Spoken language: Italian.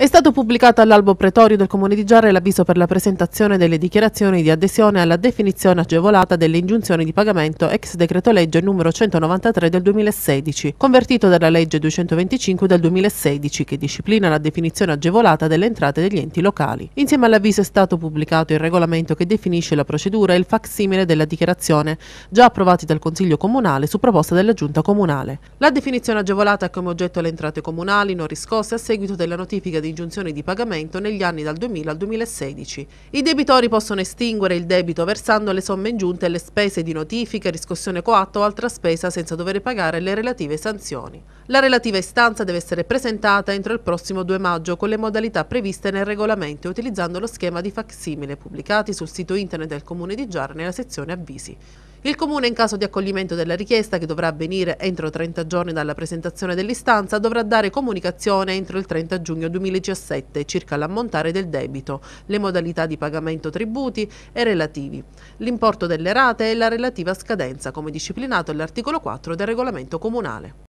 È stato pubblicato all'albo pretorio del Comune di Giarre l'avviso per la presentazione delle dichiarazioni di adesione alla definizione agevolata delle ingiunzioni di pagamento ex decreto legge numero 193 del 2016, convertito dalla legge 225 del 2016 che disciplina la definizione agevolata delle entrate degli enti locali. Insieme all'avviso è stato pubblicato il regolamento che definisce la procedura e il facsimile della dichiarazione, già approvati dal Consiglio Comunale su proposta della Giunta Comunale. La definizione agevolata ha come oggetto le entrate comunali non riscosse a seguito della notifica di di ingiunzioni di pagamento negli anni dal 2000 al 2016. I debitori possono estinguere il debito versando le somme ingiunte e le spese di notifica, riscossione coatta o altra spesa senza dover pagare le relative sanzioni. La relativa istanza deve essere presentata entro il prossimo 2 maggio con le modalità previste nel regolamento e utilizzando lo schema di facsimile pubblicati sul sito internet del Comune di Giara nella sezione avvisi. Il Comune, in caso di accoglimento della richiesta, che dovrà avvenire entro 30 giorni dalla presentazione dell'istanza, dovrà dare comunicazione entro il 30 giugno 2017 circa l'ammontare del debito, le modalità di pagamento tributi e relativi, l'importo delle rate e la relativa scadenza, come disciplinato all'articolo 4 del regolamento comunale.